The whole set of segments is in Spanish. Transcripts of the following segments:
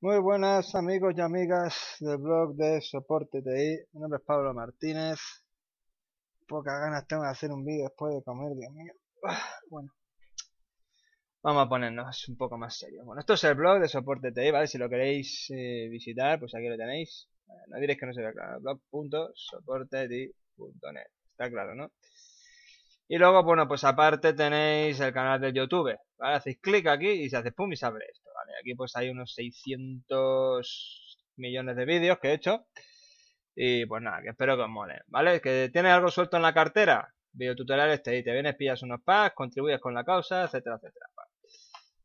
Muy buenas amigos y amigas del blog de Soporte TI, mi nombre es Pablo Martínez. Pocas ganas tengo de hacer un vídeo después de comer, Dios mío. Ah, bueno, vamos a ponernos un poco más serios. Bueno, esto es el blog de Soporte TI, ¿vale? Si lo queréis eh, visitar, pues aquí lo tenéis. No diréis que no se vea claro, net. Está claro, ¿no? Y luego, bueno, pues aparte tenéis el canal de YouTube, ¿vale? Hacéis clic aquí y se hace pum y se abre esto, ¿vale? Aquí pues hay unos 600 millones de vídeos que he hecho. Y pues nada, que espero que os mole, ¿vale? Que tienes algo suelto en la cartera, este tutoriales, te vienes, pillas unos packs, contribuyes con la causa, etcétera, etcétera.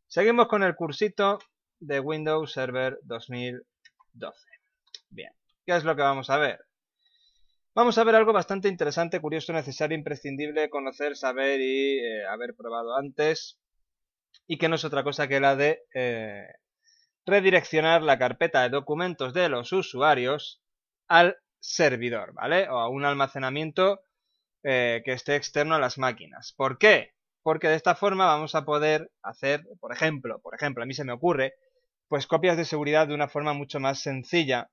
Seguimos con el cursito de Windows Server 2012. Bien, ¿qué es lo que vamos a ver? Vamos a ver algo bastante interesante, curioso, necesario, imprescindible, conocer, saber y eh, haber probado antes. Y que no es otra cosa que la de eh, redireccionar la carpeta de documentos de los usuarios al servidor, ¿vale? O a un almacenamiento eh, que esté externo a las máquinas. ¿Por qué? Porque de esta forma vamos a poder hacer, por ejemplo, por ejemplo, a mí se me ocurre, pues copias de seguridad de una forma mucho más sencilla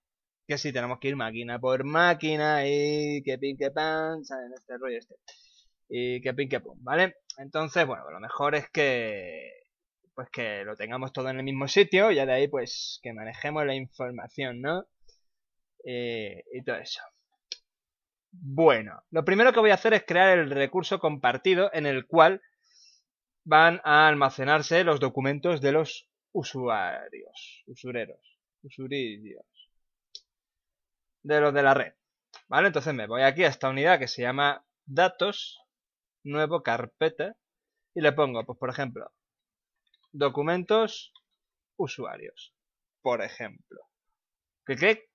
que si tenemos que ir máquina por máquina y que pin que pan, Este rollo este. Y que pin que pum, ¿vale? Entonces, bueno, lo mejor es que pues que lo tengamos todo en el mismo sitio, ya de ahí pues que manejemos la información, ¿no? Eh, y todo eso. Bueno, lo primero que voy a hacer es crear el recurso compartido en el cual van a almacenarse los documentos de los usuarios, usureros, usurillos de los de la red. ¿Vale? Entonces me voy aquí a esta unidad que se llama datos, nuevo carpeta, y le pongo, pues por ejemplo, documentos, usuarios, por ejemplo. Clic, clic.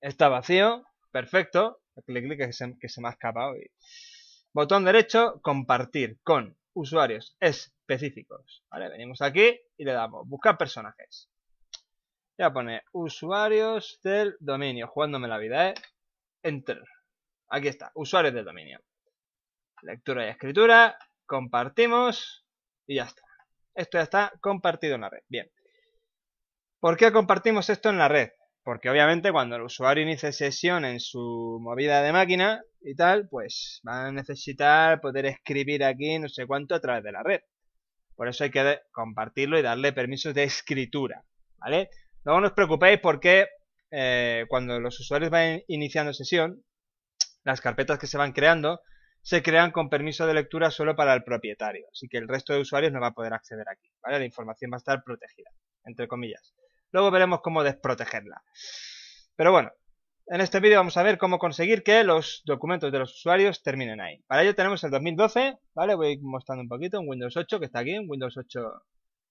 Está vacío, perfecto. Clic, clic, que se, me ha escapado. Botón derecho, compartir con usuarios específicos. ¿Vale? Venimos aquí y le damos buscar personajes. Voy a poner usuarios del dominio. Jugándome la vida, ¿eh? Enter. Aquí está, usuarios del dominio. Lectura y escritura. Compartimos. Y ya está. Esto ya está compartido en la red. Bien. ¿Por qué compartimos esto en la red? Porque obviamente cuando el usuario inicie sesión en su movida de máquina y tal, pues va a necesitar poder escribir aquí no sé cuánto a través de la red. Por eso hay que compartirlo y darle permisos de escritura, ¿vale? No, os preocupéis porque eh, cuando los usuarios van iniciando sesión, las carpetas que se van creando se crean con permiso de lectura solo para el propietario, así que el resto de usuarios no va a poder acceder aquí, ¿vale? La información va a estar protegida, entre comillas. Luego veremos cómo desprotegerla. Pero bueno, en este vídeo vamos a ver cómo conseguir que los documentos de los usuarios terminen ahí. Para ello tenemos el 2012, ¿vale? Voy mostrando un poquito, un Windows 8 que está aquí, un Windows 8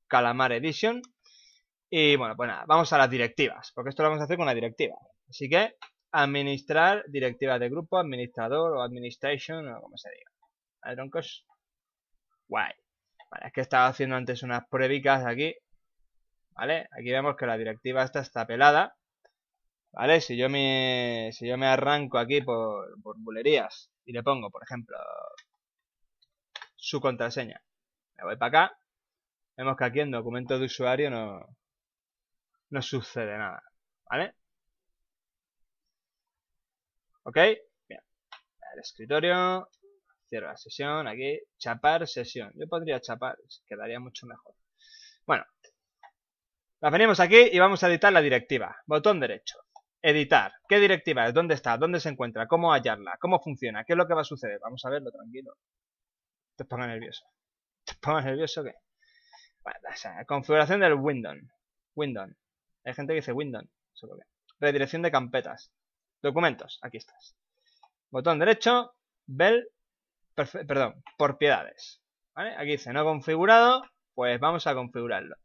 Calamar Edition, y bueno, pues nada, vamos a las directivas, porque esto lo vamos a hacer con la directiva. Así que, administrar, directivas de grupo, administrador o administration o como se diga. ¿Vale, troncos? Guay. Vale, es que estaba haciendo antes unas pruebicas aquí. ¿Vale? Aquí vemos que la directiva está pelada. ¿Vale? Si yo me, si yo me arranco aquí por, por bulerías y le pongo, por ejemplo, su contraseña. Me voy para acá. Vemos que aquí en documento de usuario no, no sucede nada, ¿vale? ¿Ok? Bien. El escritorio, cierro la sesión, aquí, chapar sesión. Yo podría chapar, quedaría mucho mejor. Bueno, La venimos aquí y vamos a editar la directiva. Botón derecho. Editar. ¿Qué directiva es? ¿Dónde está? ¿Dónde se encuentra? ¿Cómo hallarla? ¿Cómo funciona? ¿Qué es lo que va a suceder? Vamos a verlo, tranquilo. Te pongo nervioso. ¿Te pongo nervioso qué? Bueno, pues, eh, configuración del Windows. Windows. Hay gente que dice Windows. Redirección de campetas. Documentos. Aquí estás. Botón derecho. Bell. Perdón. Propiedades. ¿Vale? Aquí dice no configurado. Pues vamos a configurarlo.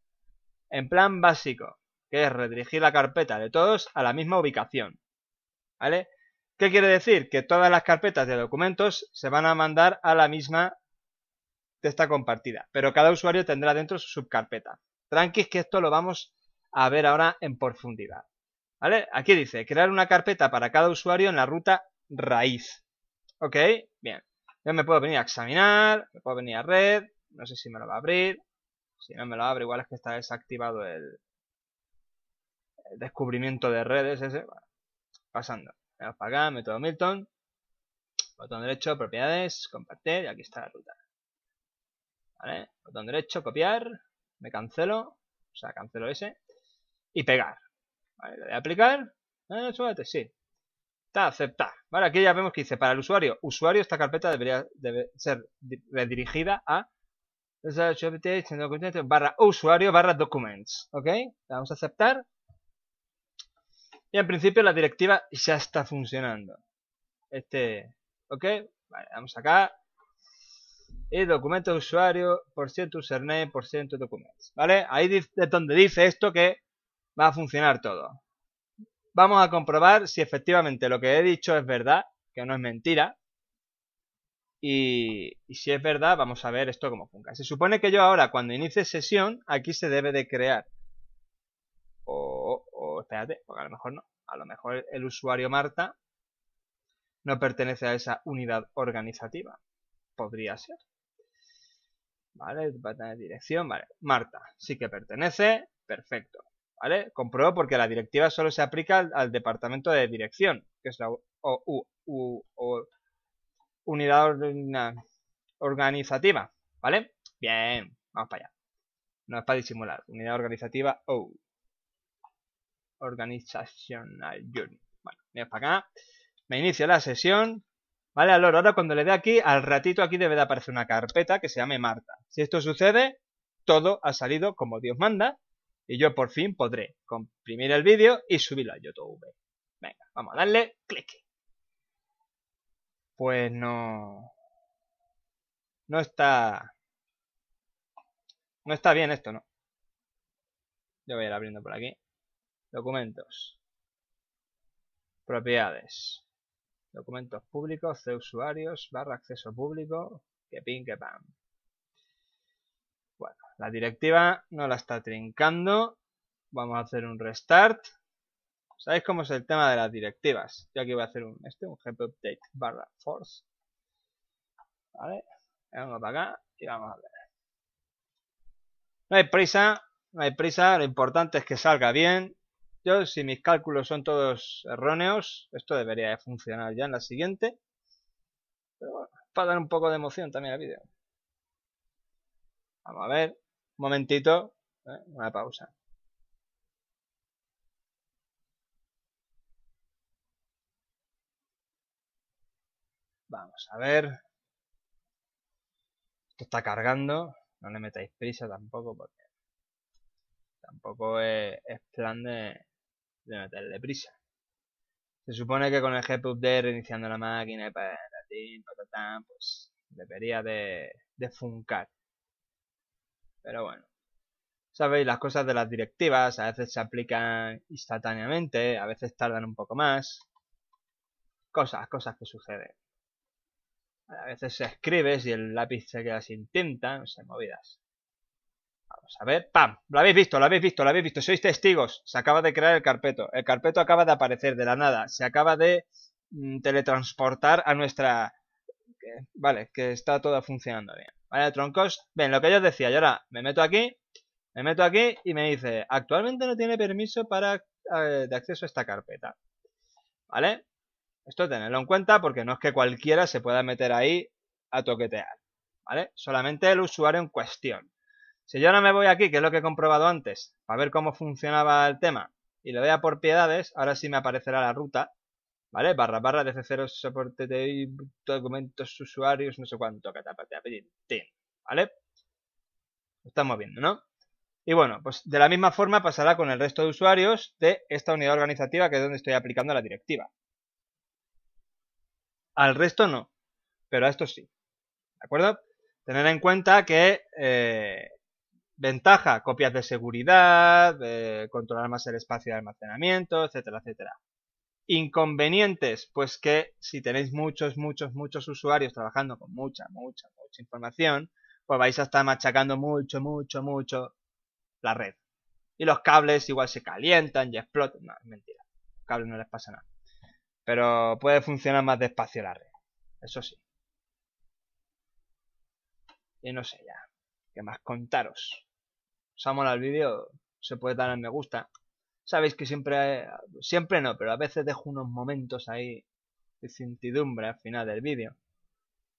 En plan básico. Que es redirigir la carpeta de todos a la misma ubicación. ¿Vale? ¿Qué quiere decir? Que todas las carpetas de documentos se van a mandar a la misma de compartida, pero cada usuario tendrá dentro su subcarpeta. Tranquis que esto lo vamos a ver ahora en profundidad. ¿Vale? Aquí dice, crear una carpeta para cada usuario en la ruta raíz. ¿Ok? Bien. Yo me puedo venir a examinar, me puedo venir a red, no sé si me lo va a abrir. Si no me lo abre, igual es que está desactivado el, descubrimiento de redes ese. pasando. Vamos para acá, método Milton. Botón derecho, propiedades, compartir, y aquí está la ruta. ¿Vale? Botón derecho, copiar. Me cancelo. O sea, cancelo ese y pegar. Vale, le voy a aplicar. Eh, sí. Está aceptar. Vale, aquí ya vemos que dice para el usuario. Usuario, esta carpeta debería debe ser redirigida a barra usuario barra documents. ¿Ok? vamos a aceptar. Y en principio la directiva ya está funcionando. Este, ¿ok? Vale, vamos acá. Y documento usuario, por ciento username, por ciento documents ¿Vale? Ahí es donde dice esto que va a funcionar todo. Vamos a comprobar si efectivamente lo que he dicho es verdad, que no es mentira. Y, si es verdad, vamos a ver esto como funciona. Se supone que yo ahora, cuando inicie sesión, aquí se debe de crear. O, espérate, porque a lo mejor no. A lo mejor el usuario Marta no pertenece a esa unidad organizativa. Podría ser. ¿Vale? Va a dirección, vale. Marta, sí que pertenece, perfecto. ¿vale? Compruebo porque la directiva solo se aplica al, departamento de dirección, que es la unidad organizativa, ¿vale? Bien, vamos para allá. No es para disimular, unidad organizativa O. Organizational journey. Bueno, vamos para acá. Me inicio la sesión. Vale, Alor, ahora cuando le dé aquí, al ratito aquí debe de aparecer una carpeta que se llame Marta. Si esto sucede, todo ha salido como Dios manda y yo por fin podré comprimir el vídeo y subirlo a YouTube. Venga, vamos a darle clic. Pues no... No está... No está bien esto, ¿no? Yo voy a ir abriendo por aquí. Documentos. Propiedades. Documentos públicos, de usuarios, barra acceso público, que pin, que pam. Bueno, la directiva no la está trincando. Vamos a hacer un restart. ¿Sabéis cómo es el tema de las directivas? Yo aquí voy a hacer un, este, un update barra force. ¿Vale? Vamos para acá y vamos a ver. No hay prisa, no hay prisa, lo importante es que salga bien. Yo, si mis cálculos son todos erróneos, esto debería de funcionar ya en la siguiente. Pero bueno, para dar un poco de emoción también al vídeo. Vamos a ver momentito, eh, una pausa. Vamos a ver. Esto está cargando. No le metáis prisa tampoco porque tampoco es, plan de, meterle prisa. Se supone que con el de reiniciando la máquina y pues debería de, de funcar. Pero bueno. Sabéis, las cosas de las directivas a veces se aplican instantáneamente, a veces tardan un poco más. Cosas, cosas que suceden. A veces se escribe y el lápiz se queda sin tinta, no sé, movidas. Vamos a ver, ¡pam! Lo habéis visto, lo habéis visto, lo habéis visto, sois testigos. Se acaba de crear el carpeto. El carpeto acaba de aparecer de la nada. Se acaba de mm, teletransportar a nuestra... Vale, que está todo funcionando bien. ¿Vale? Troncos, ven, lo que yo decía, y ahora me meto aquí, me meto aquí y me dice, actualmente no tiene permiso para eh, de acceso a esta carpeta. ¿Vale? Esto tenerlo en cuenta porque no es que cualquiera se pueda meter ahí a toquetear. ¿Vale? Solamente el usuario en cuestión. Si yo no me voy aquí, que es lo que he comprobado antes, para ver cómo funcionaba el tema, y lo vea por piedades, ahora sí me aparecerá la ruta, ¿vale? Barra barra DC0 soporte de documentos usuarios, no sé cuánto, ¿vale? estamos viendo, ¿no? Y bueno, pues de la misma forma pasará con el resto de usuarios de esta unidad organizativa que es donde estoy aplicando la directiva. Al resto no, pero a esto sí. ¿De acuerdo? Tener en cuenta que eh, ventaja, copias de seguridad, eh, controlar más el espacio de almacenamiento, etcétera, etcétera. Inconvenientes, pues que si tenéis muchos, muchos, muchos usuarios trabajando con mucha, mucha, mucha información, pues vais a estar machacando mucho, mucho, mucho la red. Y los cables igual se calientan y explotan. No, mentira. Los cables no les pasa nada. Pero puede funcionar más despacio la red. Eso sí. Y no sé ya. ¿Qué más contaros? Os ha el vídeo. Se puede dar al me gusta. Sabéis que siempre, siempre no, pero a veces dejo unos momentos ahí de incertidumbre al final del vídeo.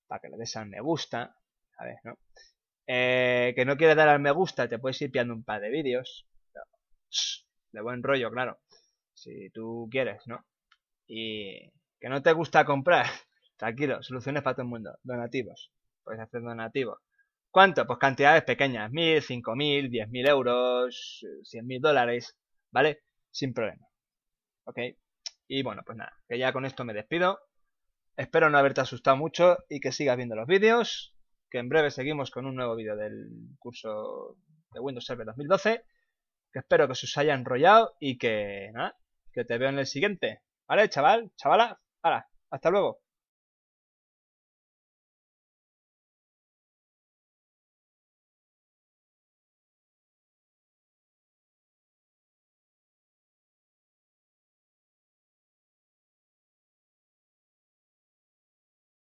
Para que le des al me gusta. A ver, ¿no? Eh, que no quieres dar al me gusta, te puedes ir piando un par de vídeos. De buen rollo, claro. Si tú quieres, ¿no? Y que no te gusta comprar. Tranquilo, soluciones para todo el mundo. Donativos. Puedes hacer donativos. ¿Cuánto? Pues cantidades pequeñas. Mil, cinco mil, diez mil euros, cien mil dólares. ¿vale? Sin problema. ¿Ok? Y bueno, pues nada, que ya con esto me despido. Espero no haberte asustado mucho y que sigas viendo los vídeos, que en breve seguimos con un nuevo vídeo del curso de Windows Server 2012, que espero que se os haya enrollado y que nada, que te veo en el siguiente. ¿Vale, chaval? Chavala, hasta luego.